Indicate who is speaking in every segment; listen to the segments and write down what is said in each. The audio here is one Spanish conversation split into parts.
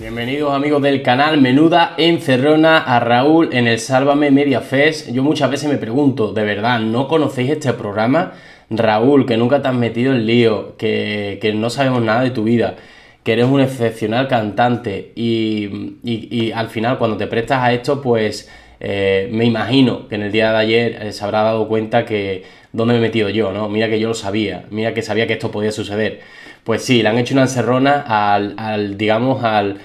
Speaker 1: Bienvenidos amigos del canal, menuda encerrona a Raúl en el Sálvame Media Fest. Yo muchas veces me pregunto, ¿de verdad no conocéis este programa? Raúl, que nunca te has metido en lío, que, no sabemos nada de tu vida, que eres un excepcional cantante y, y, al final cuando te prestas a esto, pues eh, me imagino que en el día de ayer eh, se habrá dado cuenta que dónde me he metido yo, ¿no? Mira que yo lo sabía, mira que sabía que esto podía suceder. Pues sí, le han hecho una encerrona al, digamos, al,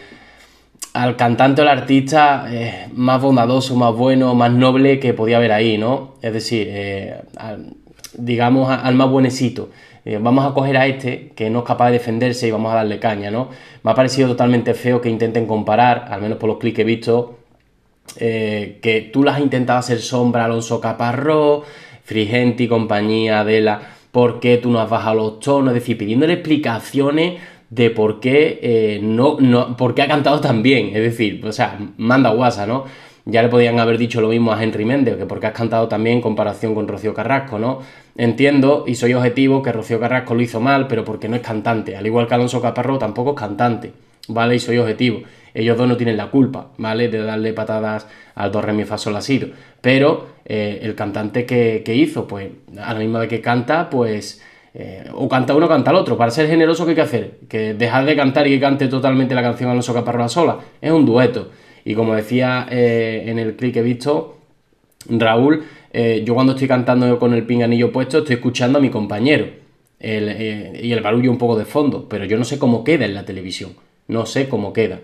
Speaker 1: cantante o al artista eh, más bondadoso, más bueno, más noble que podía haber ahí, ¿no? Es decir, eh, digamos, al más buenecito. Eh, vamos a coger a este que no es capaz de defenderse y vamos a darle caña, ¿no? Me ha parecido totalmente feo que intenten comparar, al menos por los clics que he visto, que tú las has intentado hacer sombra a Alonso Caparrós, Frigenti, compañía, Adela, por qué tú no has bajado los tonos, es decir, pidiéndole explicaciones de por qué eh, no, no, por ha cantado tan bien, es decir, o sea, manda guasa, ¿no? Ya le podían haber dicho lo mismo a Henry Méndez, que porque has cantado también en comparación con Rocío Carrasco, ¿no? Entiendo y soy objetivo que Rocío Carrasco lo hizo mal, pero porque no es cantante, al igual que Alonso Caparro tampoco es cantante. ¿vale? Y soy objetivo. Ellos dos no tienen la culpa, ¿vale? De darle patadas al dos re, mi, Pero eh, el cantante que, hizo, pues a la misma de que canta, pues eh, o canta uno o canta el otro. Para ser generoso, ¿qué hay que hacer? Que dejar de cantar y que cante totalmente la canción Alonso Caparrola sola. Es un dueto. Y como decía eh, en el clip que he visto, Raúl, yo cuando estoy cantando con el pinganillo puesto, estoy escuchando a mi compañero. y el barullo un poco de fondo, pero yo no sé cómo queda en la televisión. No sé cómo queda.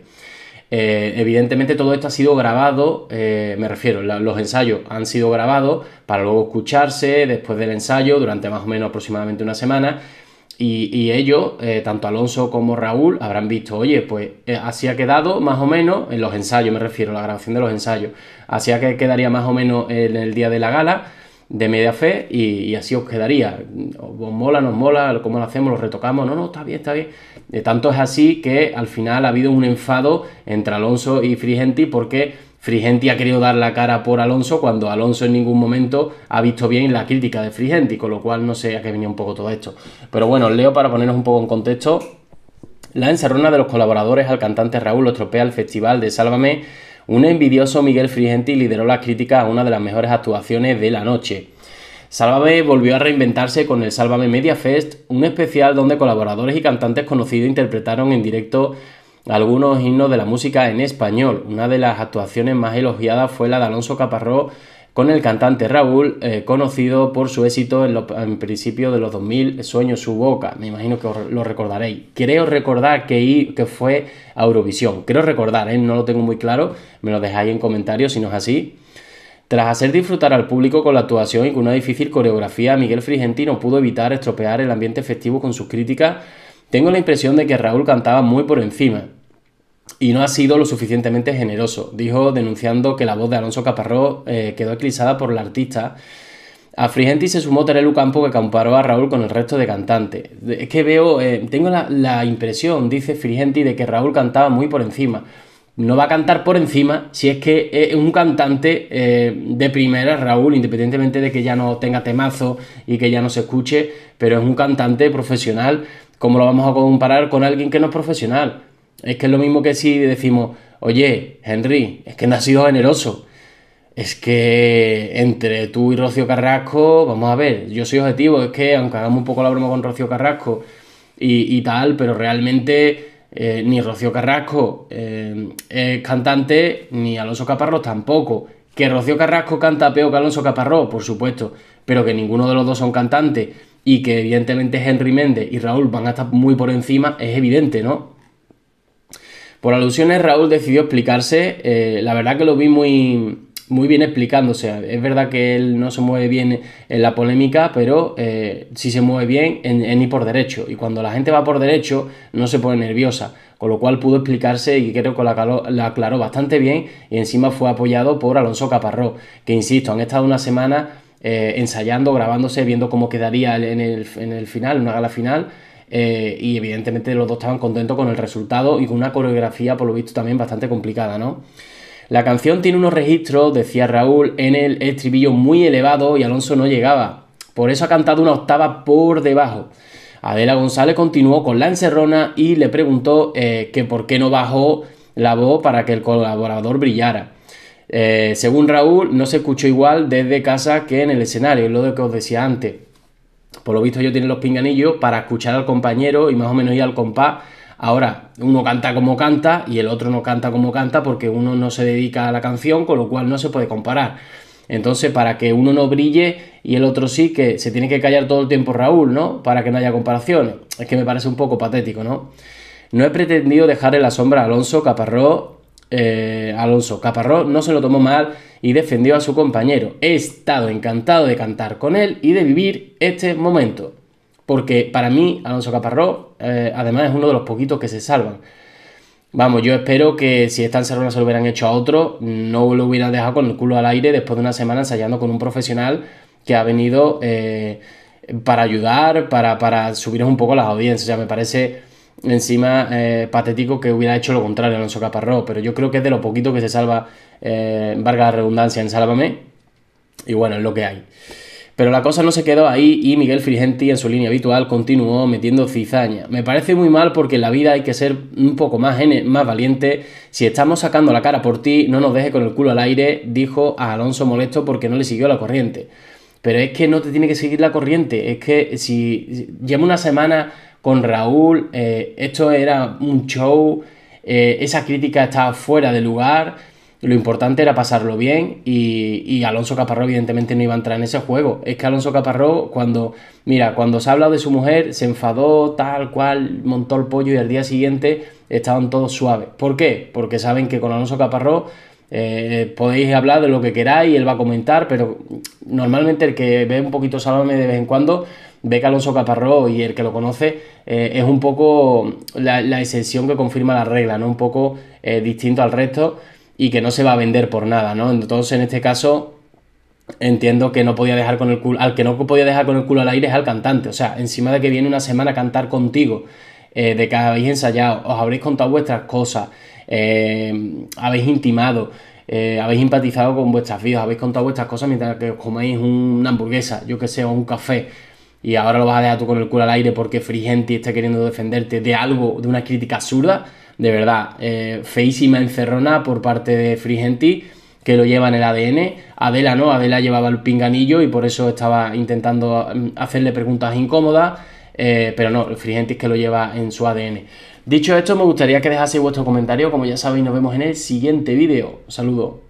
Speaker 1: Eh, evidentemente todo esto ha sido grabado, eh, me refiero, los ensayos han sido grabados para luego escucharse después del ensayo durante más o menos aproximadamente una semana y, ellos, eh, tanto Alonso como Raúl, habrán visto, oye, pues así ha quedado más o menos, en los ensayos me refiero, la grabación de los ensayos, así que quedaría más o menos en el día de la gala de media fe y, así os quedaría. Os mola, nos mola, como lo hacemos, lo retocamos, no, no, está bien, está bien. De tanto es así que al final ha habido un enfado entre Alonso y Frigenti porque Frigenti ha querido dar la cara por Alonso cuando Alonso en ningún momento ha visto bien la crítica de Frigenti, con lo cual no sé a qué venía un poco todo esto. Pero bueno, leo para ponernos un poco en contexto. La encerrona de los colaboradores al cantante Raúl lo estropea el festival de Sálvame un envidioso Miguel Frigenti lideró las críticas a una de las mejores actuaciones de la noche. Sálvame volvió a reinventarse con el Sálvame Media Fest, un especial donde colaboradores y cantantes conocidos interpretaron en directo algunos himnos de la música en español. Una de las actuaciones más elogiadas fue la de Alonso Caparró con el cantante Raúl, eh, conocido por su éxito en, lo, principio de los 2000, Sueño su boca, me imagino que os lo recordaréis. Creo recordar que, que fue Eurovisión, creo recordar, ¿eh? no lo tengo muy claro, me lo dejáis en comentarios si no es así. Tras hacer disfrutar al público con la actuación y con una difícil coreografía, Miguel Frigentino pudo evitar estropear el ambiente festivo con sus críticas. Tengo la impresión de que Raúl cantaba muy por encima, y no ha sido lo suficientemente generoso, dijo denunciando que la voz de Alonso Caparrós eh, quedó eclipsada por la artista. A Frigenti se sumó Terelu Campo que comparó a Raúl con el resto de cantantes. Es que veo, eh, tengo la, impresión, dice Frigenti, de que Raúl cantaba muy por encima. No va a cantar por encima si es que es un cantante eh, de primera, Raúl, independientemente de que ya no tenga temazo y que ya no se escuche, pero es un cantante profesional. ¿Cómo lo vamos a comparar con alguien que no es profesional? Es que es lo mismo que si decimos, oye, Henry, es que no has sido generoso. Es que entre tú y Rocío Carrasco, vamos a ver, yo soy objetivo, es que aunque hagamos un poco la broma con Rocío Carrasco y, tal, pero realmente eh, ni Rocío Carrasco eh, es cantante, ni Alonso Caparrós tampoco. Que Rocío Carrasco canta peor que Alonso Caparrós, por supuesto, pero que ninguno de los dos son cantantes y que evidentemente Henry Méndez y Raúl van a estar muy por encima, es evidente, ¿no? Por alusiones, Raúl decidió explicarse. Eh, la verdad que lo vi muy, muy bien explicándose. Es verdad que él no se mueve bien en la polémica, pero eh, si se mueve bien en, por derecho. Y cuando la gente va por derecho, no se pone nerviosa. Con lo cual pudo explicarse y creo que la, aclaró bastante bien. Y encima fue apoyado por Alonso Caparró, que insisto, han estado una semana eh, ensayando, grabándose, viendo cómo quedaría en el, en el una gala final eh, y evidentemente los dos estaban contentos con el resultado y con una coreografía, por lo visto, también bastante complicada, ¿no? La canción tiene unos registros, decía Raúl, en el estribillo muy elevado y Alonso no llegaba. Por eso ha cantado una octava por debajo. Adela González continuó con la encerrona y le preguntó eh, que por qué no bajó la voz para que el colaborador brillara. Eh, según Raúl, no se escuchó igual desde casa que en el escenario, lo que os decía antes por lo visto yo tienen los pinganillos para escuchar al compañero y más o menos ir al compás. Ahora, uno canta como canta y el otro no canta como canta porque uno no se dedica a la canción, con lo cual no se puede comparar. Entonces, para que uno no brille y el otro sí, que se tiene que callar todo el tiempo Raúl, ¿no? Para que no haya comparación, Es que me parece un poco patético, ¿no? No he pretendido dejar en la sombra a Alonso, Caparró eh, Alonso Caparró no se lo tomó mal y defendió a su compañero. He estado encantado de cantar con él y de vivir este momento. Porque para mí, Alonso Caparró eh, además, es uno de los poquitos que se salvan. Vamos, yo espero que si esta encerrona se lo hubieran hecho a otro, no lo hubieran dejado con el culo al aire después de una semana ensayando con un profesional que ha venido eh, para ayudar, para, para subir un poco las audiencias. O me parece encima eh, patético que hubiera hecho lo contrario Alonso Caparró, pero yo creo que es de lo poquito que se salva, eh, varga la redundancia, en Sálvame, y bueno, es lo que hay. Pero la cosa no se quedó ahí y Miguel Frigenti en su línea habitual continuó metiendo cizaña. Me parece muy mal porque en la vida hay que ser un poco más, más valiente. Si estamos sacando la cara por ti, no nos deje con el culo al aire, dijo a Alonso molesto porque no le siguió la corriente. Pero es que no te tiene que seguir la corriente. Es que si llevo una semana con Raúl, eh, esto era un show, eh, esa crítica estaba fuera de lugar. Lo importante era pasarlo bien y, y, Alonso Caparró evidentemente no iba a entrar en ese juego. Es que Alonso Caparró cuando, mira, cuando se ha hablado de su mujer, se enfadó tal cual, montó el pollo y al día siguiente estaban todos suaves. ¿Por qué? Porque saben que con Alonso Caparró eh, podéis hablar de lo que queráis, él va a comentar, pero normalmente el que ve un poquito Salome de vez en cuando ve que Alonso Caparró y el que lo conoce eh, es un poco la, excepción que confirma la regla, ¿no? Un poco eh, distinto al resto y que no se va a vender por nada, ¿no? Entonces, en este caso, entiendo que no podía dejar con el culo, al que no podía dejar con el culo al aire es al cantante, o sea, encima de que viene una semana a cantar contigo, de que habéis ensayado, os habréis contado vuestras cosas, eh, habéis intimado, eh, habéis empatizado con vuestras vidas, habéis contado vuestras cosas mientras que os coméis una hamburguesa, yo que sé, o un café. Y ahora lo vas a dejar tú con el culo al aire porque Frigenti está queriendo defenderte de algo, de una crítica absurda. De verdad, eh, feísima encerrona por parte de Frigenti que lo lleva en el ADN. Adela no, Adela llevaba el pinganillo y por eso estaba intentando mm, hacerle preguntas incómodas, pero no, es que lo lleva en su ADN. Dicho esto, me gustaría que dejaseis vuestro comentario, como ya sabéis, nos vemos en el siguiente vídeo. Saludos. saludo.